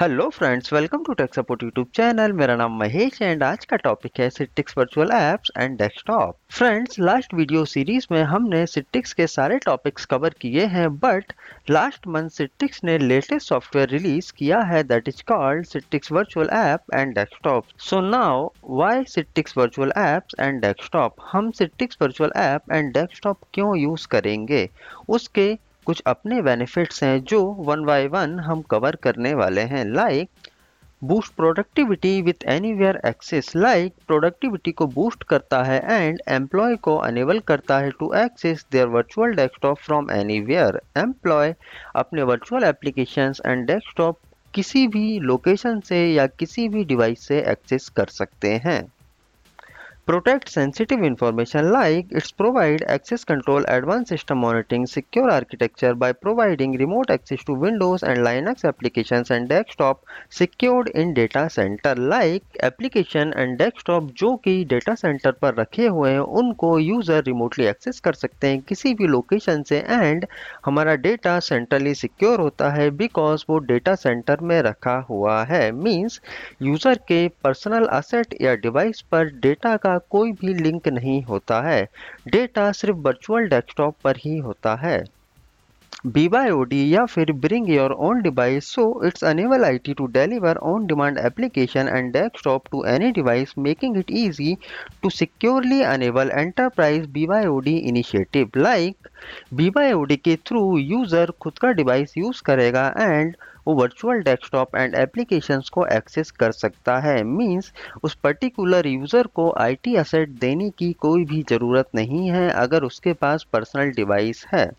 Hello friends welcome to tech support YouTube channel मेरा नाम Mahesh and आज का टॉपिक है Citrix virtual apps and desktop friends last video series में हमने सिटिक्स के सारे टॉपिक्स कवर किए हैं बट लास्ट मंथ सिटिक्स ने लेटेस्ट सॉफ्टवेयर रिलीज किया है that is called Citrix virtual app and desktop so now why Citrix virtual apps and desktop हम Citrix virtual app and desktop क्यों यूज करेंगे उसके कुछ अपने बेनिफिट्स हैं जो वन बाय वन हम कवर करने वाले हैं like boost productivity with anywhere access like productivity को बूस्ट करता है एंड एम्प्लॉय को अनेबल करता है to access their virtual desktop from any where employ अपने वर्चुअल एप्लीकेशंस एंड डेस्कटॉप किसी भी लोकेशन से या किसी भी डिवाइस से एक्सेस कर सकते हैं protect sensitive information like its provide access control advanced system monitoring secure architecture by providing remote access to windows and linux applications and desktop secured in data center like application and desktop jo ki data center par rakhe hue hain unko user remotely access kar sakte hain kisi bhi location se and hamara data centrally secure hota hai because wo data center mein rakha hua hai means user ke personal asset ya device par data ka का कोई भी link नहीं होता है data सिर्फ virtual desktop पर ही होता है BYOD या फिर bring your own device so it's enable I T to deliver on demand application and desktop to any device making it easy to securely enable enterprise B Y O D initiative like B Y O D के through user खुद का device use करेगा and वो virtual desktop and applications को access कर सकता है means उस पर्टिकुलर यूज़र को आईटी असेट देने की कोई भी ज़रूरत नहीं है अगर उसके पास पर्सनल डिवाइस है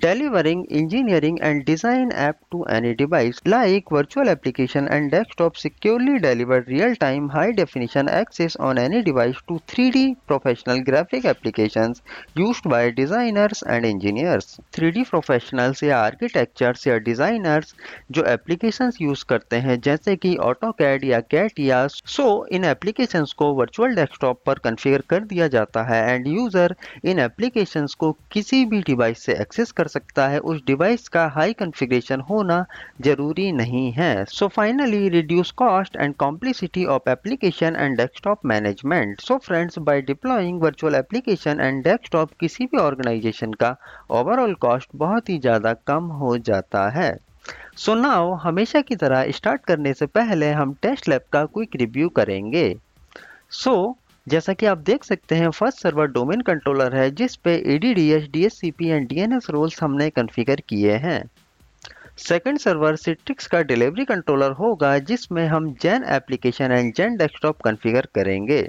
delivering engineering and design app to any device like virtual application and desktop securely deliver real-time high-definition access on any device to 3D professional graphic applications used by designers and engineers 3D professionals या architectures या designers जो applications use करते हैं जैसे कि AutoCAD या CAT या so इन applications को virtual desktop पर configure कर दिया जाता है and user इन applications को किसी भी device से access कर कर सकता है उस डिवाइस का हाई कॉन्फ़िगरेशन होना जरूरी नहीं है so finally reduce cost and complexity of application and desktop management so friends by deploying virtual application and desktop किसी भी ऑर्गेनाइजेशन का ओवरऑल कॉस्ट बहुत ही ज़्यादा कम हो जाता है सो so नाउ हमेशा की तरह स्टार्ट करने से पहले हम टेस्ट लैब का क्विक रिव्यू करेंगे सो so, जैसा कि आप देख सकते हैं फर्स्ट सर्वर डोमेन कंट्रोलर है जिस पे C P and S roles हमने कॉन्फ़िगर किए हैं सेकंड सर्वर सिट्रिक्स का डिलीवरी कंट्रोलर होगा जिसमें हम Xen application and Xen desktop configure करेंगे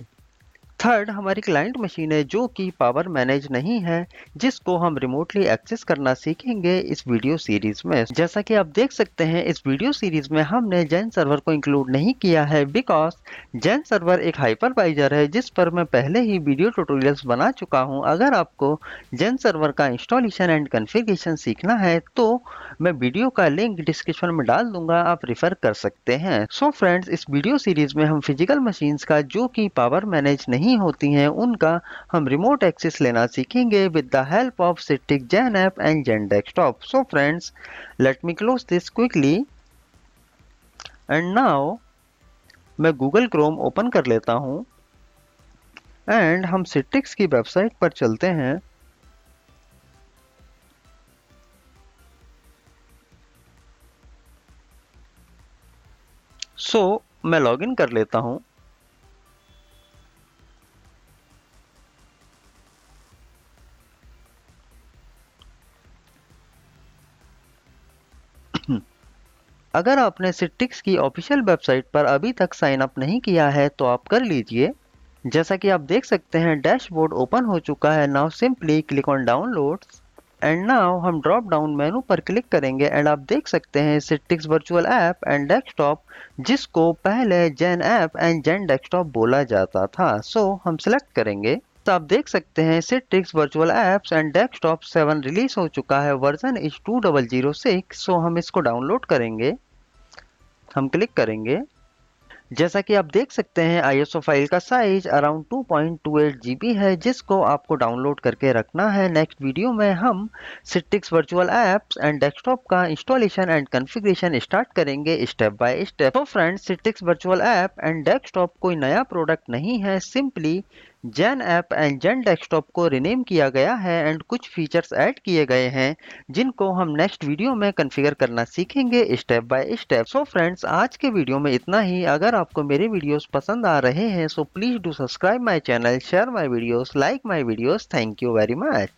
थर्ड हमारी क्लाइंट मशीन है जो कि पावर मैनेज नहीं है जिसको हम रिमोटली एक्सेस करना सीखेंगे इस वीडियो सीरीज में जैसा कि आप देख सकते हैं इस वीडियो सीरीज में हमने जैन सर्वर को इंक्लूड नहीं किया है बिकॉज जैन सर्वर एक हाइपरवाइजर है जिस पर मैं पहले ही वीडियो ट्यूटोरियल्स बना चुका हूँ अगर आपको जैन सर्वर का इंस्टॉलेशन एंड कन्फिग्रेशन सीखना है तो मैं वीडियो का लिंक डिस्क्रिप्शन में डाल दूंगा आप रिफर कर सकते हैं सो so फ्रेंड्स इस वीडियो सीरीज में हम फिजिकल मशीन्स का जो कि पावर मैनेज नहीं नहीं होती हैं उनका हम रिमोट एक्सेस लेना सीखेंगे with the help of Citrix Xen app and Xen desktop so friends let me close this quickly and now मैं गूगल क्रोम ओपन कर लेता हूँ एंड हम सिटिक्स की वेबसाइट पर चलते हैं सो so, मैं लॉगिन कर लेता हूँ हूँ हम्म। अगर आपने सिट्टिक्स की ऑफिशियल वेबसाइट पर अभी तक साइन अप नहीं किया है तो आप कर लीजिए जैसा कि आप देख सकते हैं डैशबोर्ड ओपन हो चुका है now simply click on download and now हम ड्रॉप डाउन मेनू पर क्लिक करेंगे एंड आप देख सकते हैं Citrix virtual app and desktop जिसको पहले Xen app and Xen desktop बोला जाता था सो so, हम सेलेक्ट करेंगे तो आप देख सकते हैं Citrix virtual apps and desktop seven release हो चुका है version is two double zero six so हम इसको डाउनलोड करेंगे हम क्लिक करेंगे जैसा कि आप देख सकते हैं आईएसओ फाइल का साइज अराउंड 2.28 जीबी है जिसको आपको डाउनलोड करके रखना है नेक्स्ट वीडियो में हम Citrix virtual apps and desktop का इंस्टॉलेशन एंड कॉन्फ़िगरेशन स्टार्ट करेंगे स्टेप बाय स्टेप तो friends Citrix virtual app and desktop कोई नया प्रोडक्ट नहीं है simply Xen app and Xen desktop को रिनेम किया गया है एंड कुछ फीचर्स ऐड किए गए हैं जिनको हम नेक्स्ट वीडियो में कन्फिगर करना सीखेंगे step by step so friends आज के वीडियो में इतना ही अगर आपको मेरे वीडियोस पसंद आ रहे हैं so please do subscribe my channel share my videos like my videos thank you very much